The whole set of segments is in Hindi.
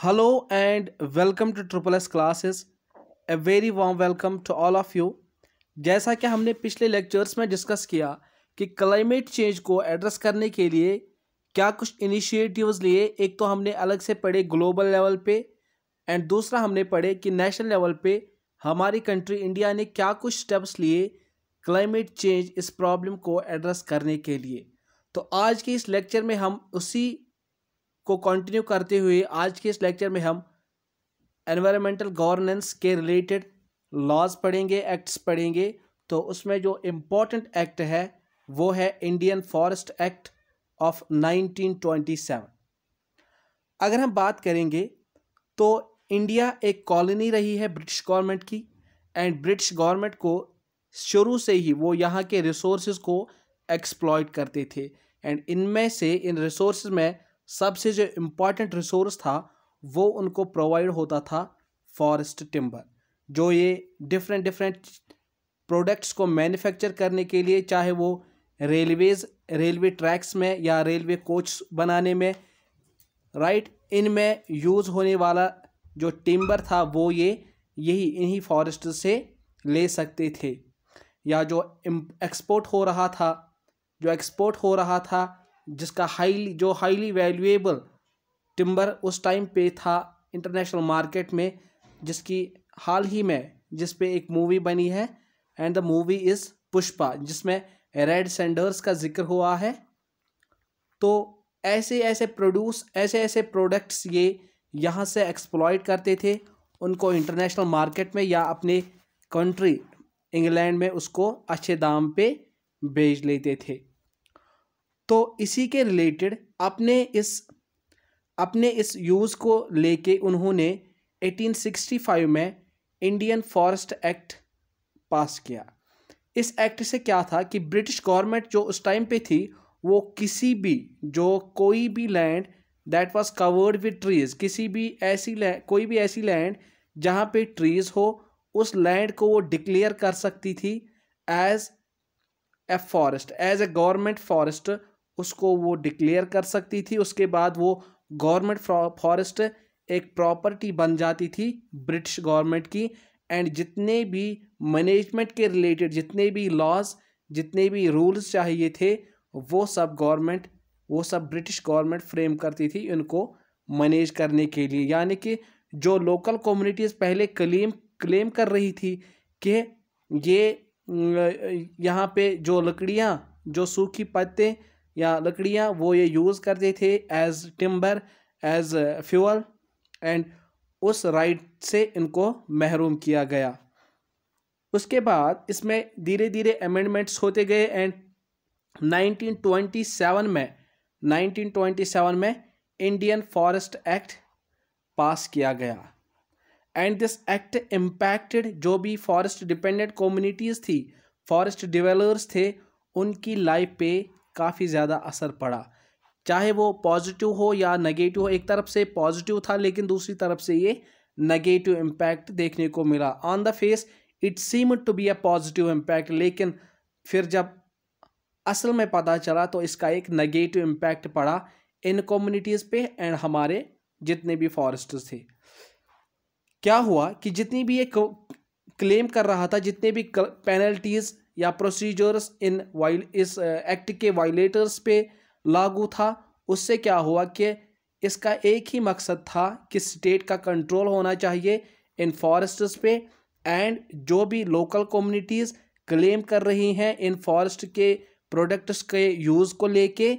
Hello and welcome to triple S classes a very warm welcome to all of you. जैसा कि हमने पिछले लेक्चर्स में डिस्कस किया कि क्लाइमेट चेंज को एड्रेस करने के लिए क्या कुछ इनिशिएटिव्स लिए एक तो हमने अलग से पढ़े ग्लोबल लेवल पे एंड दूसरा हमने पढ़े कि नेशनल लेवल पे हमारी कंट्री इंडिया ने क्या कुछ स्टेप्स लिए क्लाइमेट चेंज इस प्रॉब्लम को एड्रेस करने के लिए तो आज के इस लेक्चर में हम उसी को कंटिन्यू करते हुए आज के इस लेक्चर में हम एनवायरमेंटल गवर्नेंस के रिलेटेड लॉज पढ़ेंगे एक्ट्स पढ़ेंगे तो उसमें जो इम्पोर्टेंट एक्ट है वो है इंडियन फॉरेस्ट एक्ट ऑफ 1927 अगर हम बात करेंगे तो इंडिया एक कॉलोनी रही है ब्रिटिश गवर्नमेंट की एंड ब्रिटिश गवर्नमेंट को शुरू से ही वो यहाँ के रिसोर्स को एक्सप्लॉयट करते थे एंड इनमें से इन रिसोर्स में सबसे जो इम्पोर्टेंट रिसोर्स था वो उनको प्रोवाइड होता था फॉरेस्ट टिम्बर जो ये डिफरेंट डिफरेंट प्रोडक्ट्स को मैन्युफैक्चर करने के लिए चाहे वो रेलवेज रेलवे ट्रैक्स में या रेलवे कोच बनाने में राइट इनमें यूज़ होने वाला जो टिम्बर था वो ये यही इन्हीं फॉरेस्ट से ले सकते थे या जो एक्सपोर्ट हो रहा था जो एक्सपोर्ट हो रहा था जिसका हाईली जो हाईली वैल्यूएबल टिम्बर उस टाइम पे था इंटरनेशनल मार्केट में जिसकी हाल ही में जिस पे एक मूवी बनी है and the movie is Pushpa जिसमें रेड सेंडर्स का जिक्र हुआ है तो ऐसे ऐसे प्रोड्यूस ऐसे ऐसे प्रोडक्ट्स ये यहाँ से एक्सप्लॉयट करते थे उनको इंटरनेशनल मार्केट में या अपने कंट्री इंग्लैंड में उसको अच्छे दाम पे बेच लेते थे तो इसी के रिलेटेड अपने इस अपने इस यूज़ को लेके उन्होंने 1865 में इंडियन फॉरेस्ट एक्ट पास किया इस एक्ट से क्या था कि ब्रिटिश गवर्नमेंट जो उस टाइम पे थी वो किसी भी जो कोई भी land that was covered with trees किसी भी ऐसी कोई भी ऐसी लैंड जहाँ पे ट्रीज़ हो उस लैंड को वो डिक्लेयर कर सकती थी as a forest as a government forest उसको वो डिक्लेयर कर सकती थी उसके बाद वो गवर्नमेंट फॉरेस्ट एक प्रॉपर्टी बन जाती थी ब्रिटिश गवर्नमेंट की एंड जितने भी मैनेजमेंट के रिलेटेड जितने भी लॉज जितने भी रूल्स चाहिए थे वो सब गवर्नमेंट वो सब ब्रिटिश गवर्नमेंट फ्रेम करती थी उनको मैनेज करने के लिए यानी कि जो लोकल कम्युनिटीज़ पहले क्लेम क्लेम कर रही थी कि ये यहाँ पे जो लकड़ियाँ जो सूखी पत्ते या लकड़ियाँ वो ये यूज़ करते थे as timber as fuel and उस राइट से इनको महरूम किया गया उसके बाद इसमें धीरे धीरे अमेंडमेंट्स होते गए एंड 1927 में 1927 में इंडियन फॉरेस्ट एक्ट पास किया गया एंड दिस एक्ट इम्पैक्टेड जो भी फॉरेस्ट डिपेंडेंट कम्युनिटीज़ थी फॉरेस्ट डिवेलर्स थे उनकी लाइफ पे काफ़ी ज़्यादा असर पड़ा चाहे वो पॉजिटिव हो या नेगेटिव हो एक तरफ से पॉजिटिव था लेकिन दूसरी तरफ से ये नेगेटिव इम्पैक्ट देखने को मिला on the face it seem to be a positive impact लेकिन फिर जब असल में पता चला तो इसका एक नेगेटिव इम्पैक्ट पड़ा इन कम्युनिटीज़ पे एंड हमारे जितने भी फॉरेस्टर्स थे क्या हुआ कि जितनी भी ये क्लेम कर रहा था जितने भी पेनल्टीज़ या प्रोसीजर्स इन वाइल इस एक्ट के वायलेटर्स पे लागू था उससे क्या हुआ कि इसका एक ही मकसद था कि स्टेट का कंट्रोल होना चाहिए इन फॉरेस्ट्स पे एंड जो भी लोकल कम्युनिटीज़ क्लेम कर रही हैं इन फॉरेस्ट के प्रोडक्ट्स के यूज़ को लेके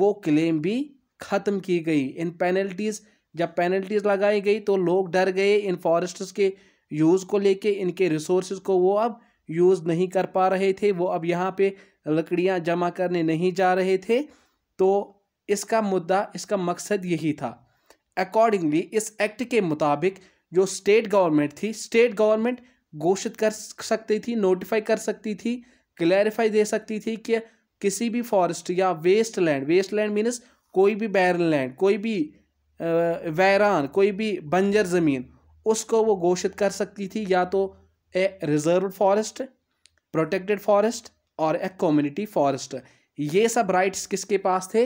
वो क्लेम भी ख़त्म की गई इन पेनल्टीज़ जब पेनल्टीज़ लगाई गई तो लोग डर गए इन फॉरेस्ट्स के यूज़ को लेके इनके रिसोर्स को वो अब यूज़ नहीं कर पा रहे थे वो अब यहाँ पे लकड़ियाँ जमा करने नहीं जा रहे थे तो इसका मुद्दा इसका मकसद यही था अकॉर्डिंगली इस एक्ट के मुताबिक जो स्टेट गवर्नमेंट थी स्टेट गवर्नमेंट घोषित कर सकती थी नोटिफाई कर सकती थी क्लैरिफाई दे सकती थी कि किसी भी फॉरेस्ट या waste land waste land means कोई भी बैरन लैंड कोई भी वैरान कोई भी बंजर ज़मीन उसको वो घोषित कर सकती थी या तो a reserve forest protected forest और ए कम्युनिटी फॉरेस्ट ये सब राइट्स किसके पास थे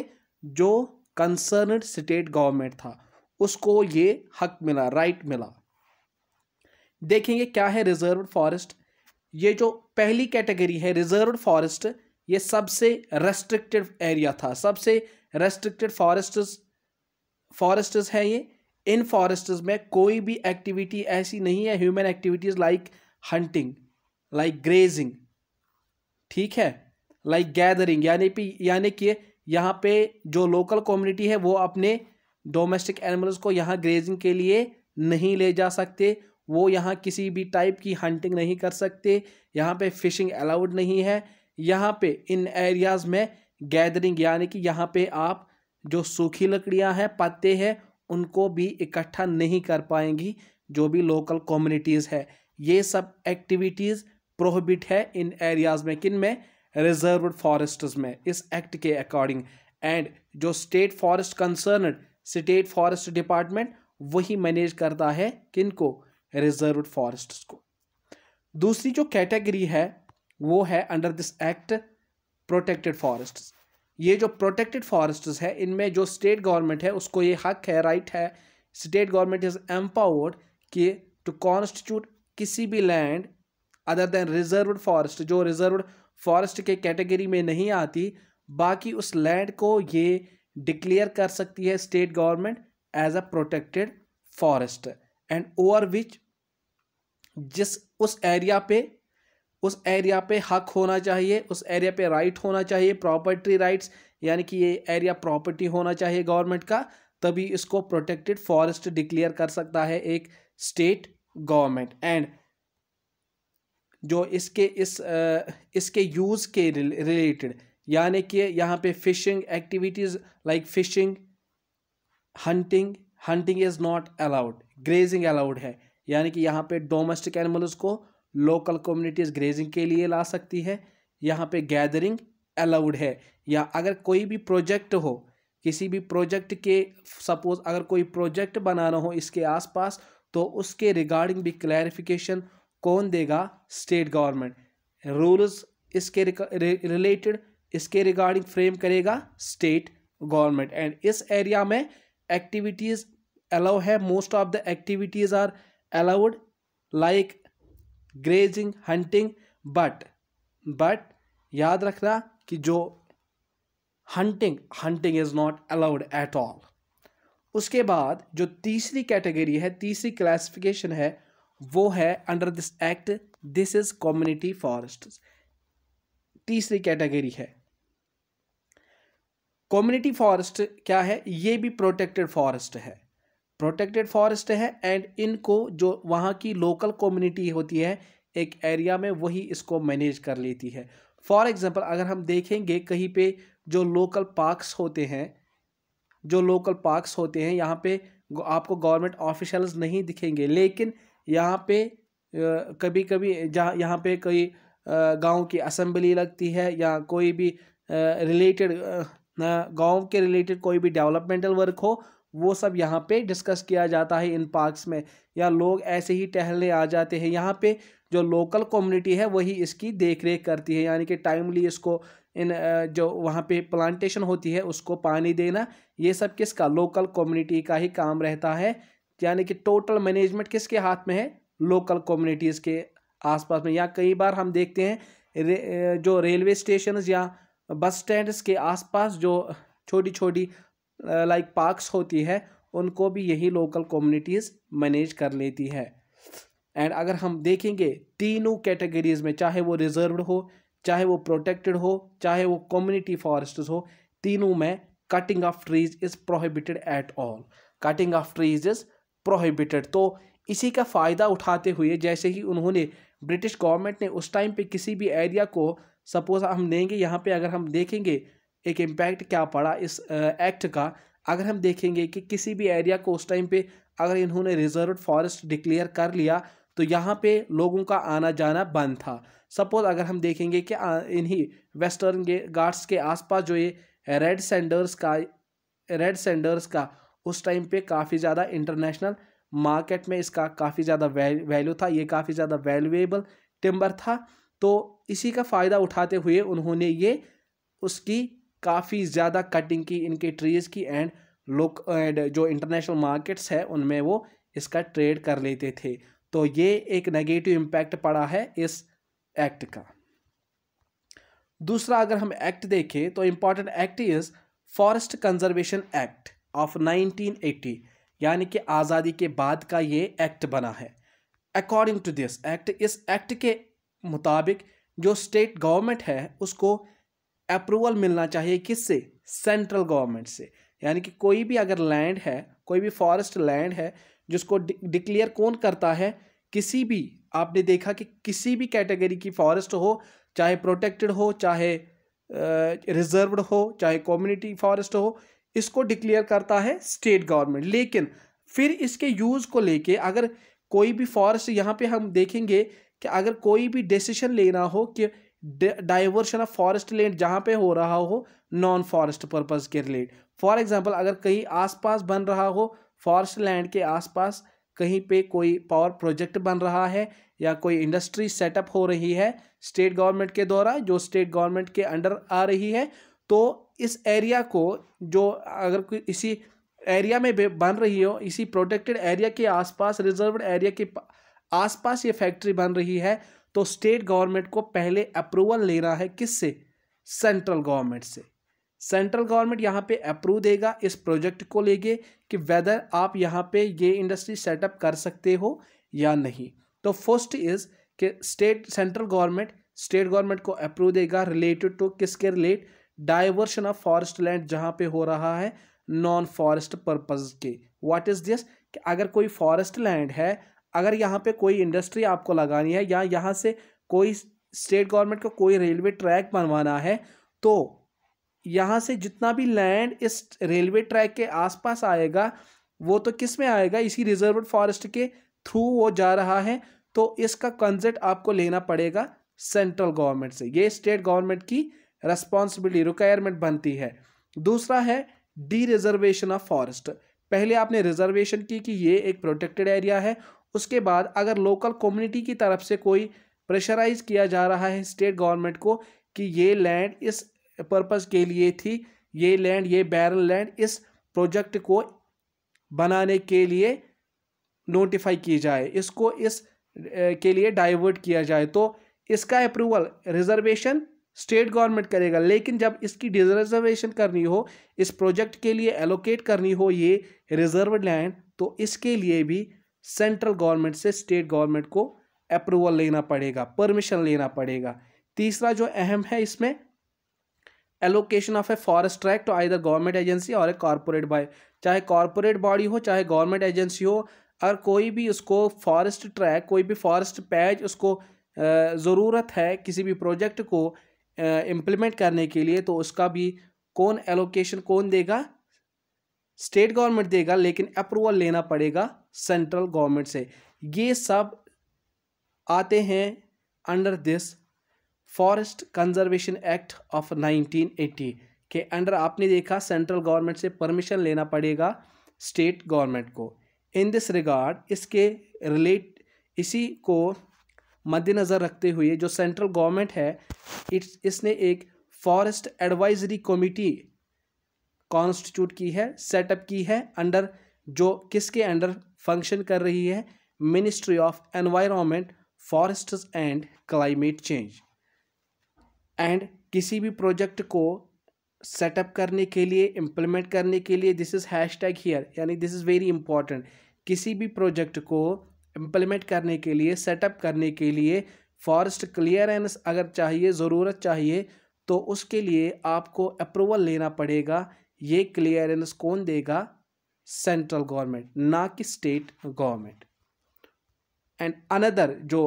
जो कंसर्न स्टेट गवर्नमेंट था उसको ये हक मिला राइट मिला देखेंगे क्या है रिजर्व फॉरेस्ट ये जो पहली कैटेगरी है रिजर्व फॉरेस्ट ये सबसे रेस्ट्रिक्टेड एरिया था सबसे रेस्ट्रिक्टेड फॉरेस्ट फॉरेस्ट हैं ये इन फॉरेस्ट में कोई भी एक्टिविटी ऐसी नहीं है human activities like hunting like grazing ठीक है लाइक गैदरिंग यानी कि यानी कि यहाँ पे जो लोकल कम्युनिटी है वो अपने डोमेस्टिक एनिमल्स को यहाँ ग्रेजिंग के लिए नहीं ले जा सकते वो यहाँ किसी भी टाइप की हंटिंग नहीं कर सकते यहाँ पे फिशिंग अलाउड नहीं है यहाँ पे इन एरियाज़ में गैदरिंग यानी कि यहाँ पे आप जो सूखी लकड़ियाँ हैं पत्ते हैं उनको भी इकट्ठा नहीं कर पाएंगी जो भी लोकल कम्युनिटीज़ है ये सब एक्टिविटीज़ प्रोहिबिट है इन एरियाज़ में किन में रिजर्व फॉरेस्ट्स में इस एक्ट के अकॉर्डिंग एंड जो state forest concern state forest department वही मैनेज करता है किन को रिजर्व फॉरेस्ट को दूसरी जो कैटेगरी है वो है under this act protected forest ये जो प्रोटेक्टेड फॉरेस्ट है इनमें जो स्टेट गवर्नमेंट है उसको ये हक है राइट है स्टेट गवर्नमेंट इज एम्पावर्ड कि टू कॉन्स्टिट्यूट किसी भी land other than reserve forest जो रिजर्व फॉरेस्ट के कैटेगरी में नहीं आती बाकी उस लैंड को ये डिक्लेयर कर सकती है state government as a protected forest and over which जिस उस एरिया पे उस एरिया पे हक होना चाहिए उस एरिया पे राइट होना चाहिए प्रॉपर्टी राइट्स यानी कि ये एरिया प्रॉपर्टी होना चाहिए गवर्नमेंट का तभी इसको प्रोटेक्टेड फॉरेस्ट डिक्लेयर कर सकता है एक स्टेट गवर्नमेंट एंड जो इसके इस इसके यूज़ के रिलेटेड यानी कि यहाँ पे fishing activities like fishing hunting hunting is not allowed grazing allowed है यानी कि यहाँ पे डोमेस्टिक एनिमल्स को लोकल कम्युनिटीज़ ग्रेजिंग के लिए ला सकती है यहाँ पे गैदरिंग अलाउड है या अगर कोई भी प्रोजेक्ट हो किसी भी प्रोजेक्ट के सपोज़ अगर कोई प्रोजेक्ट बनाना हो इसके आसपास तो उसके रिगार्डिंग भी क्लैरिफिकेशन कौन देगा स्टेट गवर्नमेंट रूल्स इसके रिलेटेड इसके रिगार्डिंग फ्रेम करेगा स्टेट गवर्नमेंट एंड इस एरिया में एक्टिविटीज़ अलाउ है most of the activities are allowed like grazing hunting but but याद रखना कि जो hunting hunting is not allowed at all उसके बाद जो तीसरी कैटेगरी है तीसरी क्लासिफिकेशन है वो है under this act this is community forest तीसरी कैटेगरी है कम्युनिटी फॉरेस्ट क्या है ये भी प्रोटेक्टेड फॉरेस्ट है प्रोटेक्टेड फॉरेस्ट है एंड इनको जो वहाँ की लोकल कम्युनिटी होती है एक एरिया में वही इसको मैनेज कर लेती है फॉर एग्ज़ाम्पल अगर हम देखेंगे कहीं पे जो लोकल पार्क्स होते हैं जो लोकल पार्क्स होते हैं यहाँ पे आपको गवर्नमेंट ऑफिशल्स नहीं दिखेंगे लेकिन यहाँ पे कभी कभी जहाँ यहाँ पे कोई गांव की असम्बली लगती है या कोई भी रिलेटेड गांव के रिलेटेड कोई भी डेवलपमेंटल वर्क हो वो सब यहाँ पे डिस्कस किया जाता है इन पार्क्स में या लोग ऐसे ही टहलने आ जाते हैं यहाँ पे जो लोकल कम्युनिटी है वही इसकी देख रेख करती है यानी कि टाइमली इसको इन जो वहाँ पे प्लांटेशन होती है उसको पानी देना ये सब किसका लोकल कम्युनिटी का ही काम रहता है यानी कि टोटल मैनेजमेंट किसके हाथ में है लोकल कम्युनिटीज़ के आसपास में या कई बार हम देखते हैं रे, जो रेलवे स्टेशन या बस स्टैंड्स के आसपास जो छोटी छोटी लाइक पार्क्स होती है उनको भी यही लोकल कम्युनिटीज़ मैनेज कर लेती है एंड अगर हम देखेंगे तीनों कैटेगरीज में चाहे वो रिजर्व हो चाहे वो प्रोटेक्टेड हो चाहे वो कम्युनिटी फॉरेस्ट हो तीनों में cutting of trees is prohibited at all cutting of trees is prohibited तो इसी का फ़ायदा उठाते हुए जैसे ही उन्होंने ब्रिटिश गवर्नमेंट ने उस टाइम पे किसी भी एरिया को सपोज़ हम लेंगे यहाँ पे अगर हम देखेंगे एक इम्पैक्ट क्या पड़ा इस एक्ट का अगर हम देखेंगे कि किसी भी एरिया को उस टाइम पे अगर इन्होंने रिजर्व फॉरेस्ट डिक्लेयर कर लिया तो यहाँ पे लोगों का आना जाना बंद था सपोज अगर हम देखेंगे कि इन्हीं वेस्टर्न गार्ड्स के आसपास जो ये रेड सेंडर्स का रेड सेंडर्स का उस टाइम पे काफ़ी ज़्यादा इंटरनेशनल मार्केट में इसका काफ़ी ज़्यादा वैल्यू था ये काफ़ी ज़्यादा वैल्यूएबल टिम्बर था तो इसी का फ़ायदा उठाते हुए उन्होंने ये उसकी काफ़ी ज़्यादा कटिंग की इनके ट्रीज़ की एंड लोक एंड जो इंटरनेशनल मार्केट्स है उनमें वो इसका ट्रेड कर लेते थे तो ये एक नेगेटिव इम्पैक्ट पड़ा है इस एक्ट का दूसरा अगर हम एक्ट देखें तो important act is forest conservation act of 1980 यानी कि आज़ादी के बाद का ये एक्ट बना है अकॉर्डिंग टू दिस एक्ट इस एक्ट के मुताबिक जो स्टेट गवर्नमेंट है उसको अप्रूवल मिलना चाहिए किससे सेंट्रल गवर्नमेंट से यानी कि कोई भी अगर लैंड है कोई भी फॉरेस्ट लैंड है जिसको डिक्लेयर कौन करता है किसी भी आपने देखा कि किसी भी कैटेगरी की फॉरेस्ट हो चाहे प्रोटेक्टेड हो चाहे रिजर्व हो चाहे कम्युनिटी फॉरेस्ट हो इसको डिक्लेयर करता है स्टेट गवर्नमेंट लेकिन फिर इसके यूज़ को लेके अगर कोई भी फॉरेस्ट यहाँ पे हम देखेंगे कि अगर कोई भी डिसीजन लेना हो कि डाइवर्शन ऑफ फॉरेस्ट लैंड जहाँ पे हो रहा हो नॉन फॉरेस्ट पर्पज़ के रिलेट फॉर एग्जांपल अगर कहीं आसपास बन रहा हो फॉरेस्ट लैंड के आसपास कहीं पे कोई पावर प्रोजेक्ट बन रहा है या कोई इंडस्ट्री सेटअप हो रही है स्टेट गवर्नमेंट के द्वारा जो स्टेट गवर्नमेंट के अंडर आ रही है तो इस एरिया को जो अगर कोई इसी एरिया में बन रही हो इसी प्रोटेक्टेड एरिया के आसपास रिजर्व एरिया के आसपास ये फैक्ट्री बन रही है तो स्टेट गवर्नमेंट को पहले अप्रूवल लेना है किससे सेंट्रल गवर्नमेंट से सेंट्रल गवर्नमेंट यहाँ पे अप्रूव देगा इस प्रोजेक्ट को लेके कि वेदर आप यहाँ पे ये इंडस्ट्री सेटअप कर सकते हो या नहीं तो फर्स्ट इज़ कि state central government state government को अप्रूव देगा रिलेटेड टू किसके relate diversion of forest land जहाँ पे हो रहा है नॉन फॉरेस्ट पर्पज़ के व्हाट इज़ दिस कि अगर कोई फॉरेस्ट लैंड है अगर यहाँ पे कोई इंडस्ट्री आपको लगानी है या यहाँ से कोई स्टेट गवर्नमेंट को कोई रेलवे ट्रैक बनवाना है तो यहाँ से जितना भी लैंड इस रेलवे ट्रैक के आसपास आएगा वो तो किस में आएगा इसी रिजर्व फॉरेस्ट के थ्रू वो जा रहा है तो इसका कंसेप्ट आपको लेना पड़ेगा सेंट्रल गवर्नमेंट से ये स्टेट गवर्नमेंट की रिस्पॉन्सिबिलिटी रिक्वायरमेंट बनती है दूसरा है डी रिजर्वेशन ऑफ फॉरेस्ट पहले आपने रिजर्वेशन की कि ये एक प्रोटेक्टेड एरिया है उसके बाद अगर लोकल कम्युनिटी की तरफ से कोई प्रेशराइज किया जा रहा है स्टेट गवर्नमेंट को कि ये लैंड इस पर्पज़ के लिए थी ये लैंड ये बैरल लैंड इस प्रोजेक्ट को बनाने के लिए नोटिफाई की जाए इसको इस के लिए डाइवर्ट किया जाए तो इसका अप्रूवल रिजर्वेशन स्टेट गवर्नमेंट करेगा लेकिन जब इसकी रिजर्वेशन करनी हो इस प्रोजेक्ट के लिए एलोकेट करनी हो ये रिजर्व लैंड तो इसके लिए भी सेंट्रल गवर्नमेंट से स्टेट गवर्नमेंट को अप्रूवल लेना पड़ेगा परमिशन लेना पड़ेगा तीसरा जो अहम है इसमें allocation of a forest tract to either government agency और ए कॉरपोरेट बाय चाहे कॉरपोरेट बॉडी हो चाहे गवर्नमेंट एजेंसी हो अगर कोई भी उसको फॉरेस्ट ट्रैक कोई भी फॉरेस्ट पैच उसको ज़रूरत है किसी भी प्रोजेक्ट को इम्प्लीमेंट करने के लिए तो उसका भी कौन एलोकेशन कौन देगा स्टेट गवर्नमेंट देगा लेकिन अप्रूवल लेना पड़ेगा सेंट्रल गवर्नमेंट से ये सब आते हैं under this forest conservation act of 1980 के अंडर आपने देखा सेंट्रल गवर्नमेंट से परमिशन लेना पड़ेगा स्टेट गवर्नमेंट को इन दिस रिगार्ड इसके रिलेट इसी को मद्देनज़र रखते हुए जो सेंट्रल गवर्नमेंट है इट्स इसने एक फॉरेस्ट एडवाइजरी कमेटी कॉन्स्टिट्यूट की है सेटअप की है अंडर जो किसके अंडर फंक्शन कर रही है ministry of environment forest and climate change and किसी भी प्रोजेक्ट को सेटअप करने के लिए इम्प्लीमेंट करने के लिए this is hashtag here यानी दिस इज़ वेरी इंपॉर्टेंट किसी भी प्रोजेक्ट को इम्प्लीमेंट करने के लिए सेटअप करने के लिए फॉरेस्ट क्लियरेंस अगर चाहिए ज़रूरत चाहिए तो उसके लिए आपको अप्रूवल लेना पड़ेगा ये क्लियरेंस कौन देगा सेंट्रल गवर्नमेंट ना कि स्टेट गवर्नमेंट एंड अनदर जो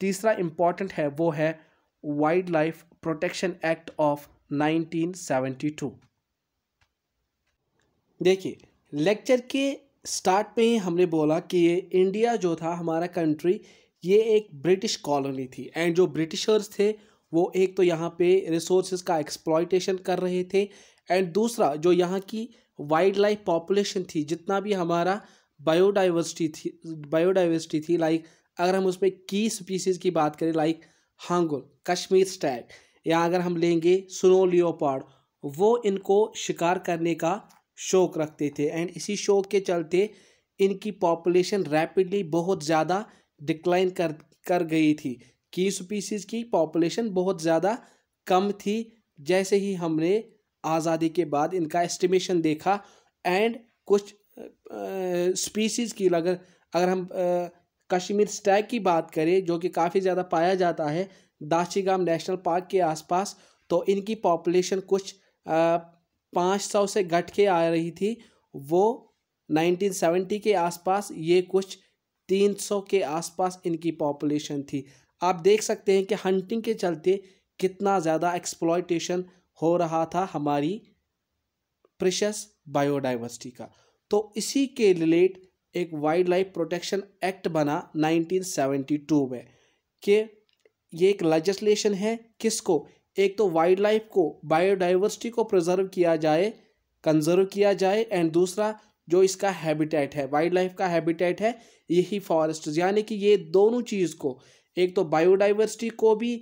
तीसरा इम्पॉर्टेंट है वो है wildlife protection act of 1972 देखिए लेक्चर के स्टार्ट में ही हमने बोला कि ये इंडिया जो था हमारा कंट्री ये एक ब्रिटिश कॉलोनी थी एंड जो ब्रिटिशर्स थे वो एक तो यहाँ पे रिसोर्सेज का एक्सप्लॉयटेशन कर रहे थे एंड दूसरा जो यहाँ की वाइल्ड लाइफ पॉपुलेशन थी जितना भी हमारा बायोडाइवर्सिटी थी बायोडाइवर्सिटी थी लाइक अगर हम उसमें की स्पीसीज़ की बात करें लाइक हांगुल कश्मीर स्टैग या अगर हम लेंगे स्नो लियोपार्ड वो इनको शिकार करने का शौक रखते थे एंड इसी शौक के चलते इनकी पॉपुलेशन रैपिडली बहुत ज़्यादा डिक्लाइन कर कर गई थी की स्पीसीज़ की पॉपुलेशन बहुत ज़्यादा कम थी जैसे ही हमने आज़ादी के बाद इनका एस्टिमेशन देखा एंड कुछ स्पीसीज़ की अगर अगर हम आ, कश्मीर स्टैग की बात करें जो कि काफ़ी ज़्यादा पाया जाता है दाचीगाम नेशनल पार्क के आसपास तो इनकी पॉपुलेशन कुछ पाँच सौ से घट के आ रही थी वो 1970 के आसपास ये कुछ 300 के आसपास इनकी पॉपुलेशन थी आप देख सकते हैं कि हंटिंग के चलते कितना ज़्यादा एक्सप्लॉयटेशन हो रहा था हमारी प्रिशस बायोडाइवर्सिटी का तो इसी के रिलेट एक वाइल्ड लाइफ प्रोटेक्शन एक्ट बना 1972 में कि ये एक लेजिस्लेशन है किसको एक तो वाइल्ड लाइफ को बायोडाइवर्सिटी को प्रिजर्व किया जाए कंजर्व किया जाए एंड दूसरा जो इसका हैबिटेट है वाइल्ड लाइफ का हैबिटेट है यही फॉरेस्ट यानी कि ये दोनों चीज़ को एक तो बायोडाइवर्सिटी को भी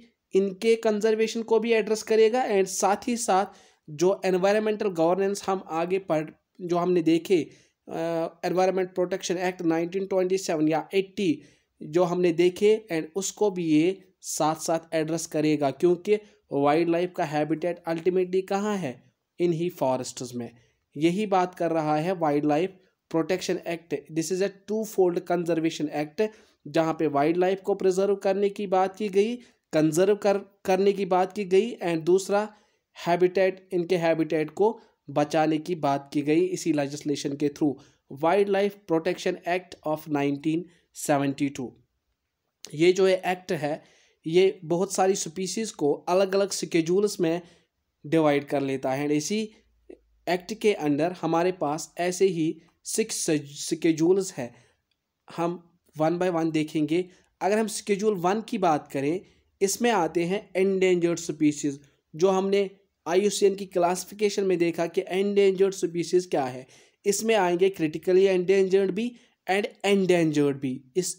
इनके कंजर्वेशन को भी एड्रेस करेगा एंड साथ ही साथ जो एनवायरमेंटल गवर्नेंस हम आगे पढ़ जो हमने देखे एनवायरमेंट प्रोटेक्शन एक्ट 1927 या 80 जो हमने देखे एंड उसको भी ये साथ साथ एड्रेस करेगा क्योंकि वाइल्ड लाइफ का हैबिटेट अल्टीमेटली कहाँ है इन ही फॉरेस्ट्स में यही बात कर रहा है wildlife protection act this is a two fold conservation act जहाँ पे वाइल्ड लाइफ को प्रिजर्व करने की बात की गई कंजर्व कर करने की बात की गई एंड दूसरा हैबिटेट इनके हैबिटेट को बचाने की बात की गई इसी लेजिस्लेशन के through wildlife protection act of 1972 ये जो है एक्ट है ये बहुत सारी स्पीसीज को अलग अलग स्केजूल्स में डिवाइड कर लेता है इसी एक्ट के अंडर हमारे पास ऐसे ही सिक्स स्केजूल्स है हम वन बाय वन देखेंगे अगर हम स्केजूल वन की बात करें इसमें आते हैं एंडेंजर्ड स्पीसीज़ जो हमने आई की क्लासिफिकेशन में देखा कि एंडेंजर्ड स्पीसीज़ क्या है इसमें आएंगे क्रिटिकली एंडेंजर्ड भी एंड एंडेंजर्ड भी इस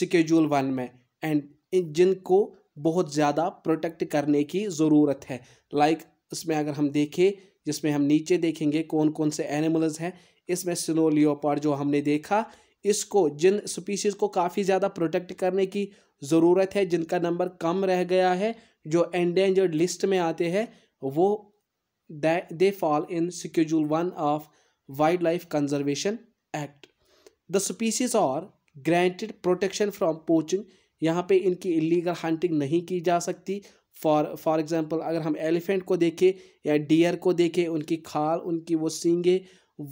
स्केजूल वन में एंड जिनको बहुत ज़्यादा प्रोटेक्ट करने की ज़रूरत है लाइक like, इसमें अगर हम देखें जिसमें हम नीचे देखेंगे कौन कौन से एनिमल्स हैं इसमें स्नो लियोपार्ड जो हमने देखा इसको जिन स्पीशीज़ को काफ़ी ज़्यादा प्रोटेक्ट करने की ज़रूरत है जिनका नंबर कम रह गया है जो एंडेंजर्ड लिस्ट में आते हैं वो they fall in schedule one of wildlife conservation act the species are granted protection from poaching यहाँ पे इनकी इलीगल हंटिंग नहीं की जा सकती फॉर फॉर एग्ज़ाम्पल अगर हम एलिफेंट को देखें या डियर को देखें उनकी खाल उनकी वो सींगे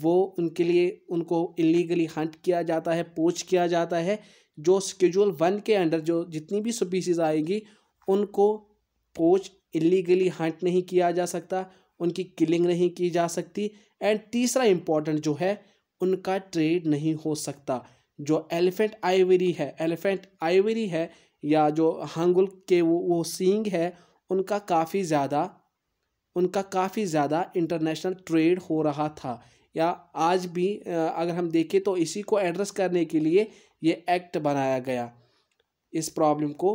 वो उनके लिए उनको इलीगली हंट किया जाता है पोच किया जाता है जो स्केजूल वन के अंडर जो जितनी भी स्पीसीज़ आएगी उनको पोच इलीगली हंट नहीं किया जा सकता उनकी किलिंग नहीं की जा सकती एंड तीसरा इम्पॉर्टेंट जो है उनका ट्रेड नहीं हो सकता जो एलिफेंट आइवरी है एलिफेंट आइवरी है या जो हंगुल के वो वो सींग है उनका काफ़ी ज़्यादा उनका काफ़ी ज़्यादा इंटरनेशनल ट्रेड हो रहा था या आज भी अगर हम देखें तो इसी को एड्रेस करने के लिए ये एक्ट बनाया गया इस प्रॉब्लम को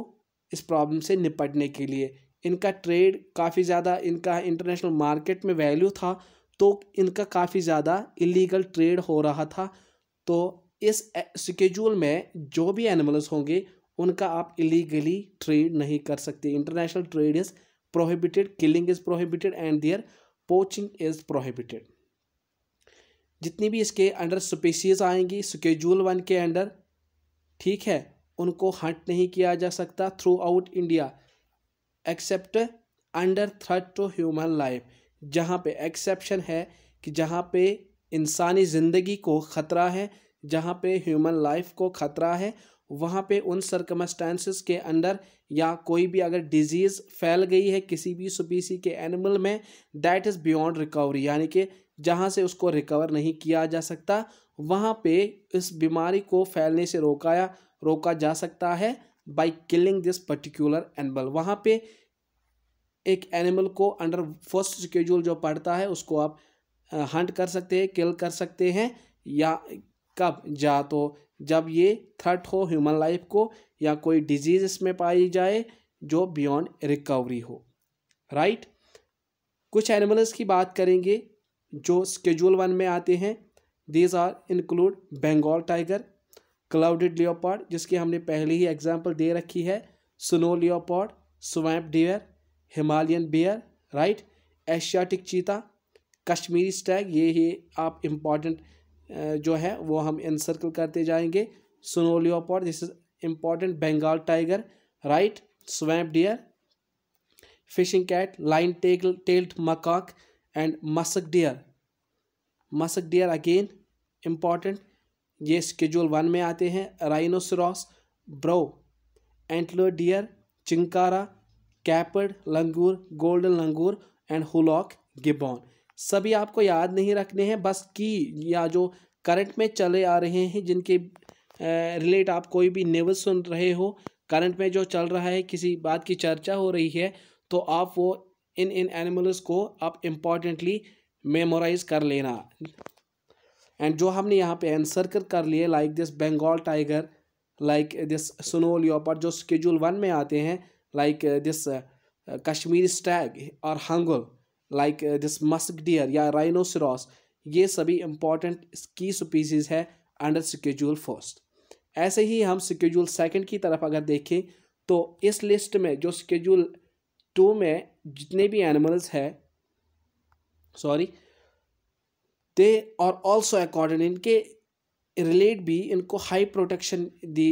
इस प्रॉब्लम से निपटने के लिए इनका ट्रेड काफ़ी ज़्यादा इनका इंटरनेशनल मार्केट में वैल्यू था तो इनका काफ़ी ज़्यादा इलीगल ट्रेड हो रहा था तो इस स्केजूल में जो भी एनिमल्स होंगे उनका आप इलीगली ट्रेड नहीं कर सकते international trade is prohibited killing is prohibited and their poaching is prohibited जितनी भी इसके अंडर स्पीसीज आएंगी स्केजूल वन के अंडर ठीक है उनको हंट नहीं किया जा सकता throughout India except under threat to human life जहाँ पे एक्सेप्शन है कि जहाँ पे इंसानी ज़िंदगी को ख़तरा है जहाँ पे ह्यूमन लाइफ को खतरा है वहाँ पे उन सरकमस्टांसिस के अंडर या कोई भी अगर डिजीज़ फैल गई है किसी भी स्पीसी के एनिमल में दैट इज़ बियॉन्ड रिकवरी यानी कि जहाँ से उसको रिकवर नहीं किया जा सकता वहाँ पे इस बीमारी को फैलने से रोकाया रोका जा सकता है by killing this particular animal वहाँ पे एक एनिमल को अंडर फर्स्ट स्केड्यूल जो पड़ता है उसको आप हंट कर सकते हैं किल कर सकते हैं या कब जा तो जब ये थ्रट हो ह्यूमन लाइफ को या कोई डिजीज़ इसमें पाई जाए जो बियॉन्ड रिकवरी हो राइट कुछ एनिमल्स की बात करेंगे जो स्केजूल वन में आते हैं these are include Bengal tiger clouded leopard जिसकी हमने पहले ही एग्जाम्पल दे रखी है snow leopard swamp deer Himalayan bear right Asiatic cheetah Kashmiri Stag ये ही आप इम्पॉर्टेंट जो है वो हम इनसर्कल करते जाएंगे snow leopard this is important Bengal tiger right swamp deer fishing cat lion टेगल tailed macaque and musk deer musk deer again important ये स्केड्यूल वन में आते हैं rhinoceros brow antlered deer chinkara capped langur golden langur and hoolock gibbon सभी आपको याद नहीं रखने हैं बस की या जो करंट में चले आ रहे हैं जिनके रिलेट आप कोई भी न्यूज़ सुन रहे हो करंट में जो चल रहा है किसी बात की चर्चा हो रही है तो आप वो इन इन एनिमल्स को आप इम्पॉर्टेंटली मेमोराइज कर लेना एंड जो हमने यहाँ पे आंसर कर लिए like this Bengal tiger like this snow leopard जो स्केड्यूल वन में आते हैं लाइक दिस कश्मीरी स्टैग और hangul like this musk deer या राइनोसरॉस ये सभी इंपॉर्टेंट की स्पीसीज है अंडर स्केड्यूल फर्स्ट ऐसे ही हम स्केड्यूल सेकंड की तरफ अगर देखें तो इस लिस्ट में जो स्केड्यूल टू में जितने भी एनिमल्स है सॉरी दे और ऑल्सो अकॉर्डिंग इनके रिलेट भी इनको हाई प्रोटेक्शन दी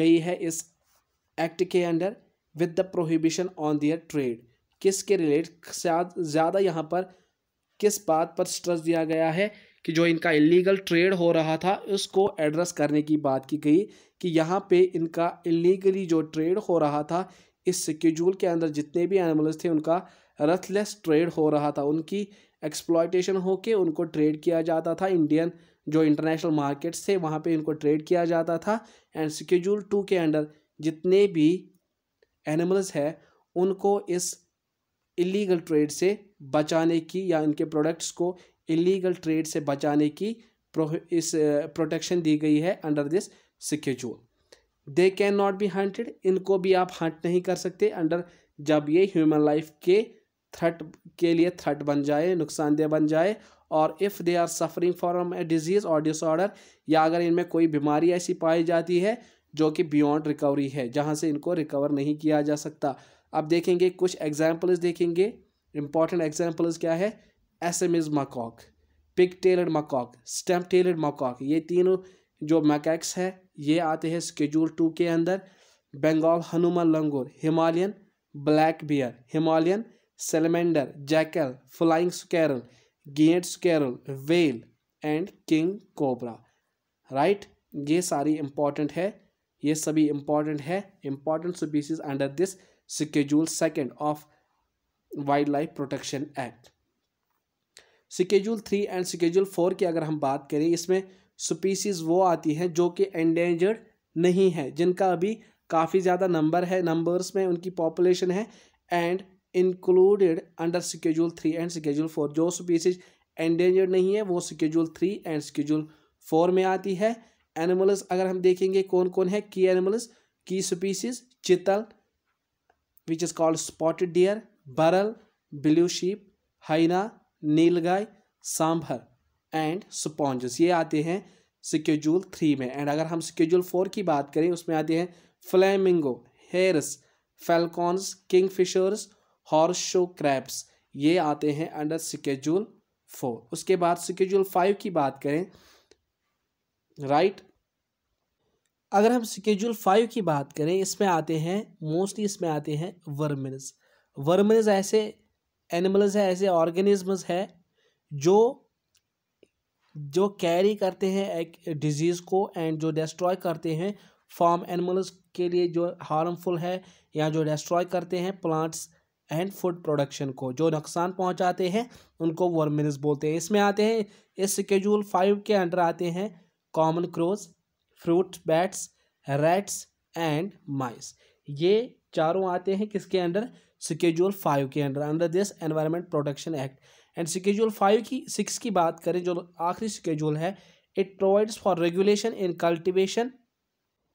गई है इस एक्ट के under with the prohibition on their trade किस के रिलेट ज़्यादा यहाँ पर किस बात पर स्ट्रेस दिया गया है कि जो इनका इलीगल ट्रेड हो रहा था उसको एड्रेस करने की बात की गई कि यहाँ पे इनका इलीगली जो ट्रेड हो रहा था इस स्केजूल के अंदर जितने भी एनिमल्स थे उनका रथलेस ट्रेड हो रहा था उनकी एक्सप्लॉयटेशन होके उनको ट्रेड किया जाता था इंडियन जो इंटरनेशनल मार्केट्स थे वहाँ पे इनको ट्रेड किया जाता था एंड स्केजूल टू के अंडर जितने भी एनिमल्स हैं उनको इस इलीगल ट्रेड से बचाने की या इनके प्रोडक्ट्स को इलीगल ट्रेड से बचाने की इस प्रोटेक्शन दी गई है under this schedule they can not be hunted इनको भी आप हंट नहीं कर सकते अंडर जब ये ह्यूमन लाइफ के थ्रट के लिए थ्रट बन जाए नुकसानदेह बन जाए और if they are suffering from a disease और डिसऑर्डर या अगर इनमें कोई बीमारी ऐसी पाई जाती है जो कि बियॉन्ड रिकवरी है जहाँ से इनको रिकवर नहीं किया जा सकता अब देखेंगे कुछ एग्जाम्पल्स देखेंगे इंपॉर्टेंट एग्जाम्पल्स क्या है एस एम is macaque pig tailed macaque stump tailed macaque ये तीनों जो मकैक्स है ये आते हैं स्केजूल टू के अंदर Bengal Hanuman langur Himalayan black bear Himalayan salamander jackal flying squirrel गेट squirrel whale and king cobra right ये सारी इंपॉर्टेंट है ये सभी इंपॉर्टेंट है important species under this Schedule second of wildlife protection act schedule three and schedule four की अगर हम बात करें इसमें स्पीसीज़ वो आती हैं जो कि एंडेंजर्ड नहीं है जिनका अभी काफ़ी ज़्यादा नंबर है नंबर्स में उनकी पॉपुलेशन है and included under schedule three and schedule four जो स्पीसीज एंडेंजर्ड नहीं है वो schedule three and schedule four में आती है एनिमल्स अगर हम देखेंगे कौन कौन है की एनिमल्स की species chital which is called spotted deer, burrell, blue sheep, hyena, nilgai sambar and sponges ये आते हैं सिक्योजूल थ्री में एंड अगर हम सिक्योजूल फोर की बात करें उसमें आते हैं flamingo herons falcons kingfishers horseshoe crabs ये आते हैं अंडर सिक्योजूल फोर उसके बाद सिक्योजूल फाइव की बात करें राइट अगर हम स्केड्यूल फाइव की बात करें इसमें आते हैं मोस्टली इसमें आते हैं वर्मिनस वर्मिनस ऐसे एनिमल्स हैं ऐसे ऑर्गेनिजम्स है जो जो कैरी करते हैं एक डिजीज़ को एंड जो डिस्ट्रॉय करते हैं फार्म एनिमल्स के लिए जो हार्मफुल है या जो डिस्ट्रॉय करते हैं प्लांट्स एंड फूड प्रोडक्शन को जो नुकसान पहुंचाते हैं उनको वर्मिनस बोलते हैं इसमें आते हैं इस स्केजूल फाइव के अंडर आते हैं common crows fruit bats rats and mice ये चारों आते हैं किसके अंडर सिकेजुअल फाइव के under under this environment protection act and schedule five की सिक्स की बात करें जो आखिरी सिकेजुअल है it provides for regulation in cultivation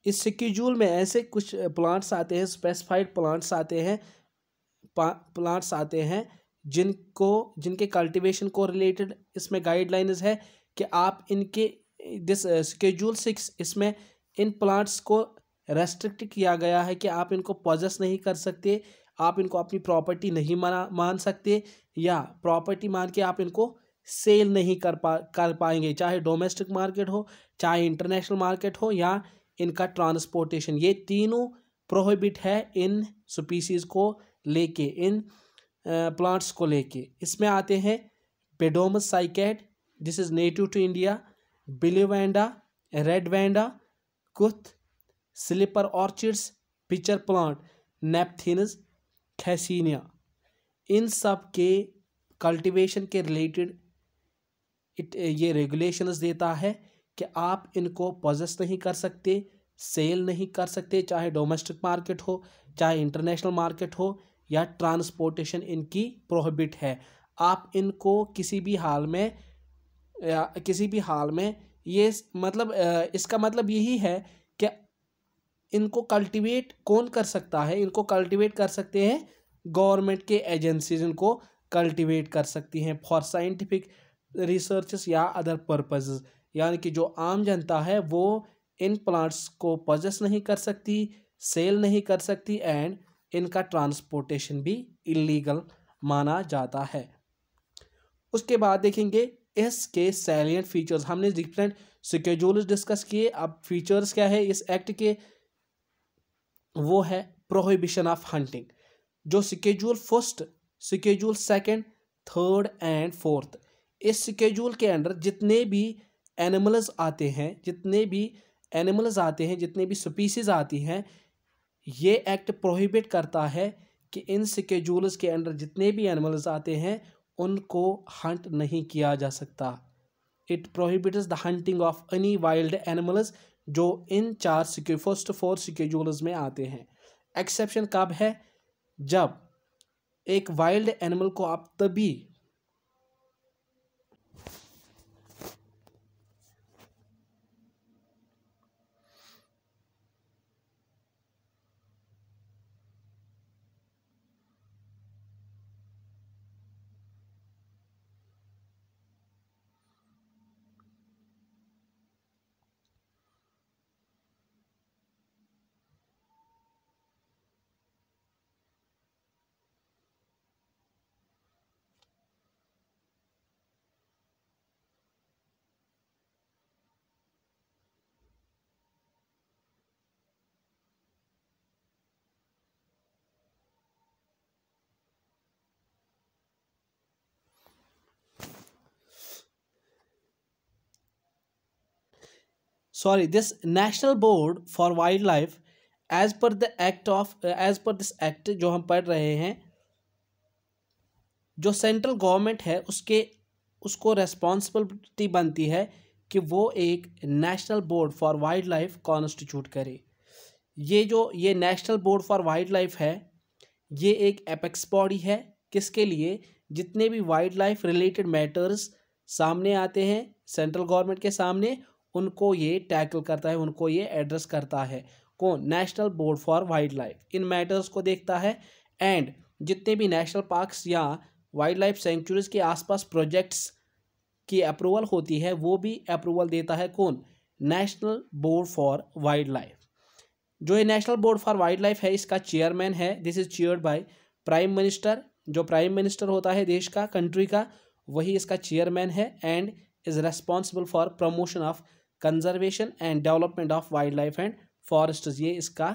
इस सिकेजुअल में ऐसे कुछ प्लांट्स आते हैं स्पेसिफाइड प्लांट्स आते हैं प्लांट्स आते हैं जिनको जिनके कल्टिवेशन को रिलेटेड इसमें गाइडलाइंस है कि आप इनके दिस स्केजूल सिक्स इसमें इन प्लांट्स को रेस्ट्रिक्ट किया गया है कि आप इनको पॉजस नहीं कर सकते आप इनको अपनी प्रॉपर्टी नहीं माना मान सकते या प्रॉपर्टी मान के आप इनको सेल नहीं कर पा कर पाएंगे चाहे डोमेस्टिक मार्केट हो चाहे इंटरनेशनल मार्केट हो या इनका ट्रांसपोर्टेशन ये तीनों प्रोहिबिट है इन स्पीसीज़ को लेके इन प्लांट्स uh, को लेके इसमें आते हैं beddomes cycad this is native to India blue vanda red vanda kuth slipper orchids pitcher plant nepenthes khasiana इन सब के कल्टिवेशन के रिलेटेड इट ये रेगुलेशंस देता है कि आप इनको पोजेस नहीं कर सकते सेल नहीं कर सकते चाहे डोमेस्टिक मार्केट हो चाहे इंटरनेशनल मार्केट हो या ट्रांसपोर्टेशन इनकी प्रोहिबिट है आप इनको किसी भी हाल में किसी भी हाल में ये मतलब इसका मतलब यही है कि इनको कल्टीवेट कौन कर सकता है इनको कल्टीवेट कर सकते हैं गवर्नमेंट के एजेंसीज इनको कल्टीवेट कर सकती हैं फॉर साइंटिफिक रिसर्चेस या अदर पर्पजेज यानी कि जो आम जनता है वो इन प्लांट्स को पजस नहीं कर सकती सेल नहीं कर सकती एंड इनका ट्रांसपोर्टेशन भी इलीगल माना जाता है उसके बाद देखेंगे इसके सैलियंट फीचर्स हमने डिफरेंट स्केजूल्स डिस्कस किए अब फीचर्स क्या है इस एक्ट के वो है प्रोहिबिशन ऑफ हंटिंग जो schedule first schedule second third and fourth इस स्केजूल के अंडर जितने भी एनिमल्स आते हैं जितने भी एनिमल्स आते हैं जितने भी स्पीसीज आती हैं ये एक्ट प्रोहिबिट करता है कि इन स्केजूल्स के अंडर जितने भी एनिमल्स आते हैं उनको हंट नहीं किया जा सकता it prohibits the hunting of any wild animals जो इन चार सिक्यू फर्स्ट फोर सिक्यूजल्स में आते हैं एक्सेप्शन कब है जब एक वाइल्ड एनिमल को आप तभी sorry this National board for Wildlife as per the act of as per this act जो हम पढ़ रहे हैं जो सेंट्रल गवर्नमेंट है उसके उसको रेस्पॉन्सिबिलिटी बनती है कि वो एक National board for Wildlife constitute करे ये जो ये national board for wild life है ये एक एपेक्स बॉडी है किसके लिए जितने भी वाइल्ड लाइफ रिलेटेड मैटर्स सामने आते हैं सेंट्रल गवर्नमेंट के सामने उनको ये टैकल करता है उनको ये एड्रेस करता है कौन national board for wildlife in matters को देखता है एंड जितने भी नेशनल पार्क्स या वाइल्ड लाइफ सेंचुरीज के आसपास प्रोजेक्ट्स की अप्रूवल होती है वो भी अप्रूवल देता है कौन national board for wildlife जो ये national board for wild life है इसका चेयरमैन है this is chaired by prime minister जो प्राइम मिनिस्टर होता है देश का कंट्री का वही इसका चेयरमैन है and is responsible for promotion of conservation and development of wildlife and forest ये इसका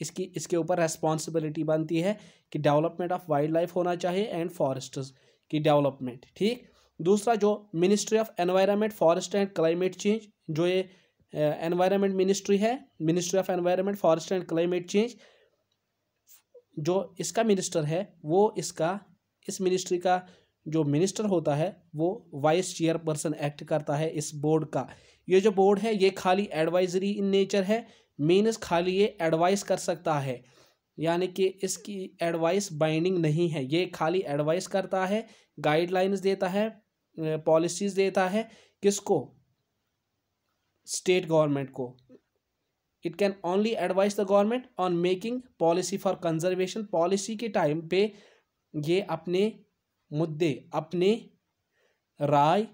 इसकी इसके ऊपर रेस्पॉन्सिबिलिटी बनती है कि डेवलपमेंट ऑफ वाइल्ड लाइफ होना चाहिए एंड फॉरेस्ट की डेवलपमेंट ठीक दूसरा जो ministry of environment forest and climate change जो ये एनवायरनमेंट मिनिस्ट्री है ministry of environment forest and climate change जो इसका मिनिस्टर है वो इसका इस मिनिस्ट्री का जो मिनिस्टर होता है वो वाइस चेयरपर्सन एक्ट करता है इस बोर्ड का ये जो बोर्ड है ये खाली एडवाइजरी इन नेचर है मीन्स खाली ये एडवाइस कर सकता है यानी कि इसकी एडवाइस बाइंडिंग नहीं है ये खाली एडवाइस करता है गाइडलाइंस देता है पॉलिसीज देता है किसको स्टेट गवर्नमेंट को it can only advise the government on making policy for conservation policy के टाइम पे ये अपने मुद्दे अपने राय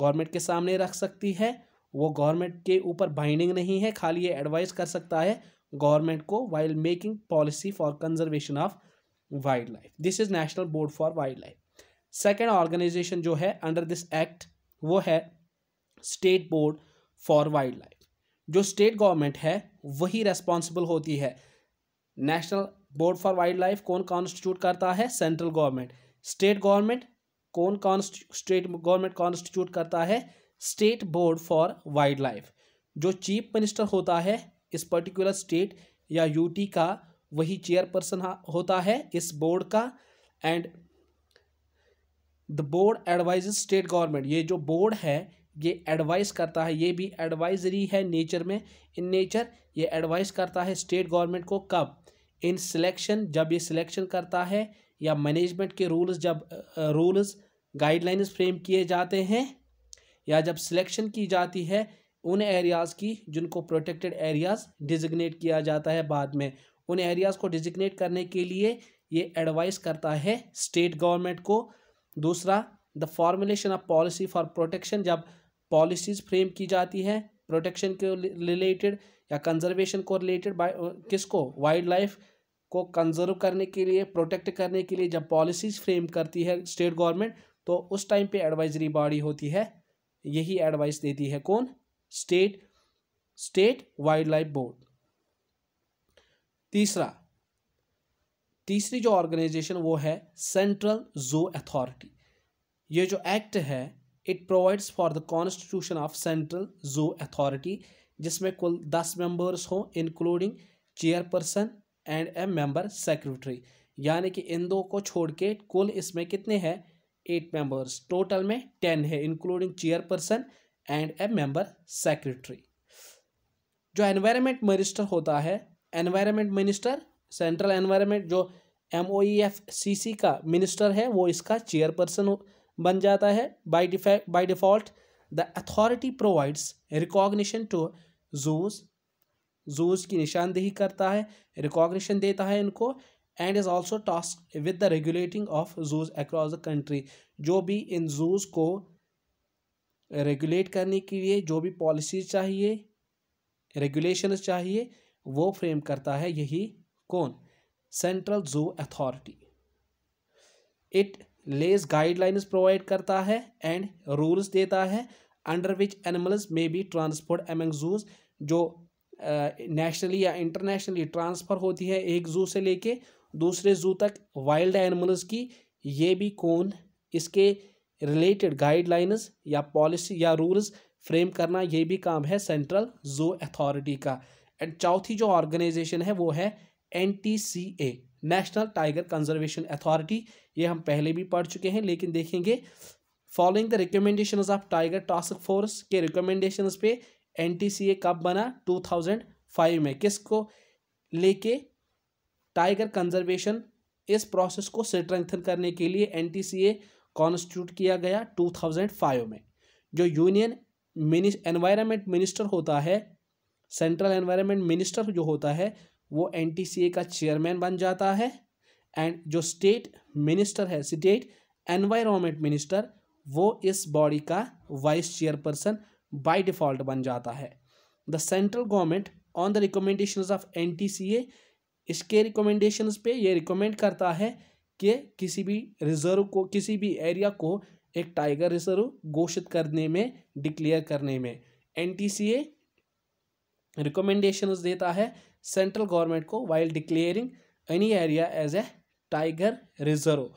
गवर्नमेंट के सामने रख सकती है वो गवर्नमेंट के ऊपर बाइंडिंग नहीं है खाली ये एडवाइस कर सकता है गवर्नमेंट को while making policy for conservation of wildlife this is national board for wildlife second organisation जो है अंडर दिस एक्ट वो है state board for wildlife जो स्टेट गवर्नमेंट है वही रेस्पॉन्सिबल होती है national board for wildlife कौन कॉन्स्टिट्यूट करता है सेंट्रल गवर्नमेंट स्टेट गवर्नमेंट कौन कॉन्स्टिट्यूट स्टेट गवर्नमेंट कॉन्स्टिट्यूट करता है state board for wildlife जो चीफ मिनिस्टर होता है इस पर्टिकुलर स्टेट या यूटी का वही चेयरपर्सन होता है इस बोर्ड का and the board advise state government ये जो बोर्ड है ये एडवाइस करता है ये भी एडवाइजरी है नेचर में इन नेचर ये एडवाइस करता है स्टेट गवर्नमेंट को कब इन सिलेक्शन जब ये सिलेक्शन करता है या मैनेजमेंट के रूल्स जब रूल्स गाइडलाइंस फ्रेम किए जाते हैं या जब सिलेक्शन की जाती है उन एरियाज़ की जिनको प्रोटेक्टेड एरियाज़ डिजिग्नेट किया जाता है बाद में उन एरियाज़ को डिजिग्नेट करने के लिए ये एडवाइस करता है स्टेट गवर्नमेंट को दूसरा the formulation of policy for protection जब पॉलिसीज़ फ्रेम की जाती है प्रोटेक्शन के रिलेटेड या कंजर्वेशन को रिलेटेड बाय किसको वाइल्ड लाइफ को कंजर्व करने के लिए प्रोटेक्ट करने के लिए जब पॉलिसीज़ फ्रेम करती है स्टेट गवर्नमेंट तो उस टाइम पे एडवाइजरी बॉडी होती है यही एडवाइस देती है कौन state state wildlife board तीसरा तीसरी जो ऑर्गेनाइजेशन वो है सेंट्रल जू अथॉरिटी ये जो एक्ट है it provides for the constitution of central zoo authority जिसमें कुल दस मेंबर्स हों including chairperson and a member secretary यानी कि इन दो को छोड़ के कुल इसमें कितने हैं एट मेंबर्स टोटल में टेन है including chairperson and a member secretary जो एनवायरनमेंट मिनिस्टर होता है एनवायरनमेंट मिनिस्टर सेंट्रल एनवायरनमेंट जो M O F C C का मिनिस्टर है वो इसका चेयरपर्सन बन जाता है बाई डिफे by default the authority provides recognition to zoos zoos की निशानदेही करता है रिकॉग्निशन देता है इनको and is also task with the regulating of zoos across the country जो भी इन जूज को रेगुलेट करने के लिए जो भी पॉलिसीज चाहिए रेगुलेशन चाहिए वो फ्रेम करता है यही कौन central zoo authority it lays guidelines provide करता है एंड रूल्स देता है under which animals may be transport among zoos जो नेशनली uh, या इंटरनेशनली ट्रांसफ़र होती है एक जू से लेके दूसरे जू तक वाइल्ड एनिमल्स की ये भी कौन इसके रिलेटेड गाइडलाइंस या पॉलिसी या रूल्स फ्रेम करना ये भी काम है सेंट्रल जू अथॉरिटी का एंड चौथी जो ऑर्गेनाइजेशन है वो है N T C A national tiger conservation authority ये हम पहले भी पढ़ चुके हैं लेकिन देखेंगे following the recommendation of tiger task force के रिकमेंडेशन पे एन टी सी ए कब बना टू थाउजेंड फाइव में किसको लेके टाइगर कंजर्वेशन इस प्रोसेस को स्ट्रेंथन करने के लिए एन कॉन्स्टिट्यूट किया गया 2005 में जो यूनियन एनवायरनमेंट मिनिस्टर होता है सेंट्रल एनवायरनमेंट मिनिस्टर जो होता है वो एन का चेयरमैन बन जाता है एंड जो स्टेट मिनिस्टर है स्टेट एनवायरनमेंट मिनिस्टर वो इस बॉडी का वाइस चेयरपर्सन बाय डिफ़ॉल्ट बन जाता है the central government on the recommendation of N T C A इसके रिकमेंडेशन पे ये रिकमेंड करता है कि किसी भी रिजर्व को किसी भी एरिया को एक टाइगर रिजर्व घोषित करने में डिक्लेयर करने में N T C A recommendation देता है सेंट्रल गवर्नमेंट को while declaring any area as a tiger reserve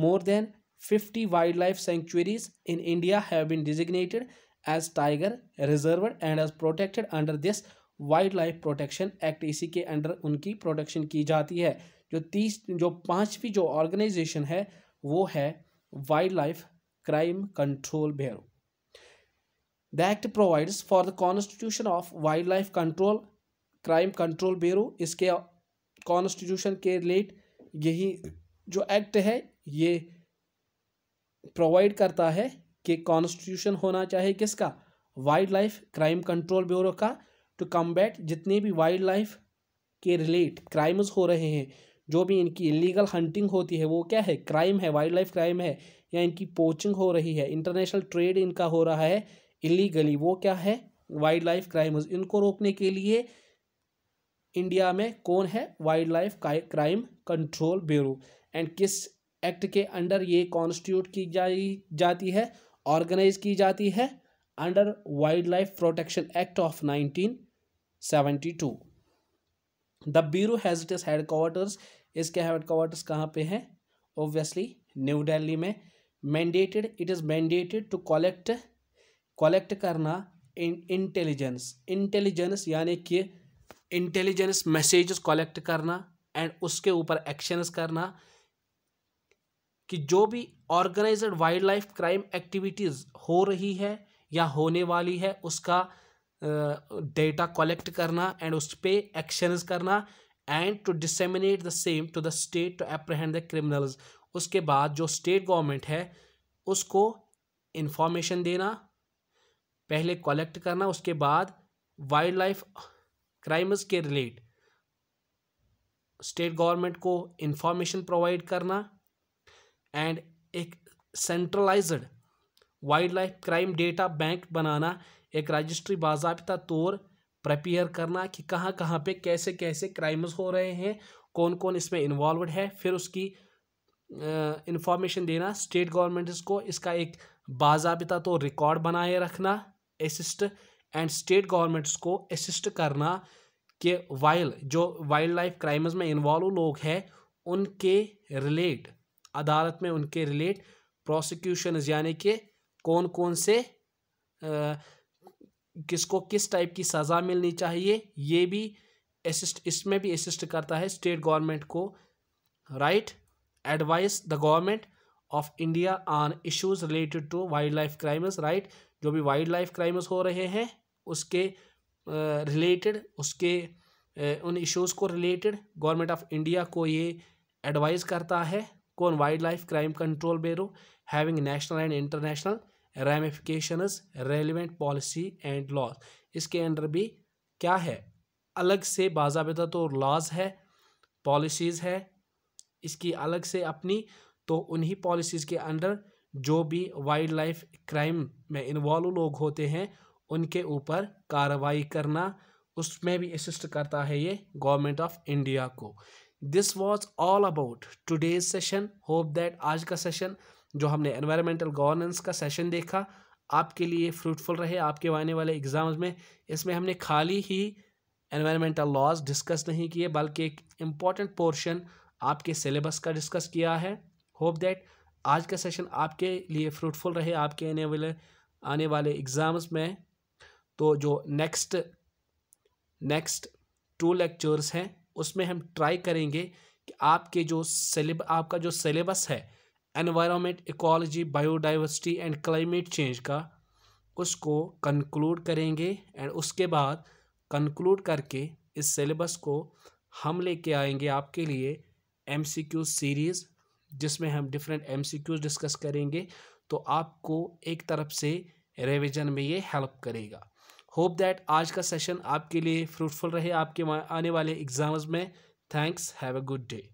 more than fifty wildlife sanctuaries in India have been designated as tiger reserve and as protected under this wildlife protection act इसी के अंडर उनकी प्रोटेक्शन की जाती है जो तीस जो पाँचवीं जो ऑर्गेनाइजेशन है वो है wildlife crime control bureau the act provides for the constitution of wildlife control crime control bureau इसके कॉन्स्टिट्यूशन के रिलेट यही जो एक्ट है ये प्रोवाइड करता है कि कॉन्स्टिट्यूशन होना चाहिए किसका wildlife crime control bureau का टू कम्बैट जितने भी वाइल्ड लाइफ के रिलेट क्राइम्स हो रहे हैं जो भी इनकी इलीगल हंटिंग होती है वो क्या है क्राइम है वाइल्ड लाइफ क्राइम है या इनकी पोचिंग हो रही है इंटरनेशनल ट्रेड इनका हो रहा है इलीगली वो क्या है वाइल्ड लाइफ क्राइम्स इनको रोकने के लिए इंडिया में कौन है wildlife crime control bureau and किस एक्ट के अंडर ये कॉन्स्टिट्यूट की जा जाती है ऑर्गेनाइज की जाती है under wildlife protection act of nineteen two the bureau has its headquarters इसके हेड क्वार्टर्स कहाँ पे हैं ऑब्वियसली न्यू दिल्ली में mandated it is mandated to collect collect करना इंटेलिजेंस इंटेलिजेंस यानी कि इंटेलिजेंस मैसेजेस कलेक्ट करना एंड उसके ऊपर एक्शंस करना कि जो भी organised wildlife crime activities हो रही है या होने वाली है उसका डेटा कलेक्ट करना एंड उस पर एक्शंस करना and to disseminate the same to the state to apprehend the criminals उसके बाद जो स्टेट गवर्नमेंट है उसको इंफॉर्मेशन देना पहले कलेक्ट करना उसके बाद वाइल्ड लाइफ क्राइम्स के रिलेट स्टेट गवर्नमेंट को इंफॉर्मेशन प्रोवाइड करना एंड एक centralised wildlife crime data bank बनाना एक रजिस्ट्री बाबा तौर प्रपेयर करना कि कहाँ कहाँ पे कैसे कैसे क्राइम्स हो रहे हैं कौन कौन इसमें इन्वॉल्व है फिर उसकी इंफॉर्मेशन देना स्टेट गवर्नमेंट्स को इसका एक बाबा तो रिकॉर्ड बनाए रखना असिस्ट एंड स्टेट गवर्नमेंट्स को असिस्ट करना कि वाइल जो वाइल्ड लाइफ क्राइम्स में इन्वॉल्व लोग हैं उनके रिलेट अदालत में उनके रिलेट प्रोसिक्यूशन यानी कि कौन कौन से किसको किस टाइप की सज़ा मिलनी चाहिए ये भी असिस्ट इसमें भी असिस्ट करता है स्टेट गवर्नमेंट को right advise the government of India on issues related to wildlife crimes right जो भी वाइल्ड लाइफ क्राइम्स हो रहे हैं उसके रिलेटेड uh, उसके uh, उन इश्यूज़ को रिलेटेड गवर्नमेंट ऑफ इंडिया को ये एडवाइज़ करता है कौन wildlife crime control bureau having national and international ramifications relevant policy and laws इसके अंडर भी क्या है अलग से बाबा तो लॉज है पॉलिसीज़ है इसकी अलग से अपनी तो उन्हीं पॉलिसीज़ के अंडर जो भी वाइल्ड लाइफ क्राइम में इन्वॉल्व लोग होते हैं उनके ऊपर कार्रवाई करना उसमें भी असिस्ट करता है ये गवर्नमेंट ऑफ इंडिया को this was all about today's session hope that आज का सेशन जो हमने एनवायरमेंटल गवर्नेंस का सेशन देखा आपके लिए फ्रूटफुल रहे आपके आने वाले एग्ज़ाम्स में इसमें हमने खाली ही एनवायरमेंटल लॉज डिस्कस नहीं किए बल्कि एक इम्पॉर्टेंट पोर्शन आपके सिलेबस का डिस्कस किया है होप दैट आज का सेशन आपके लिए फ्रूटफुल रहे आपके आने वाले आने वाले एग्ज़ाम्स में तो जो नेक्स्ट नेक्स्ट टू लेक्चर्स हैं उसमें हम ट्राई करेंगे कि आपके जो सिलेब आपका जो सिलेबस है environment ecology biodiversity and climate change का उसको कंक्लूड करेंगे एंड उसके बाद कंक्लूड करके इस सिलेबस को हम लेके आएंगे आपके लिए एमसीक्यू सीरीज़ जिसमें हम डिफरेंट एमसीक्यूज डिस्कस करेंगे तो आपको एक तरफ से रिवीजन में ये हेल्प करेगा होप दैट आज का सेशन आपके लिए फ्रूटफुल रहे आपके आने वाले एग्जाम्स में thanks have a good day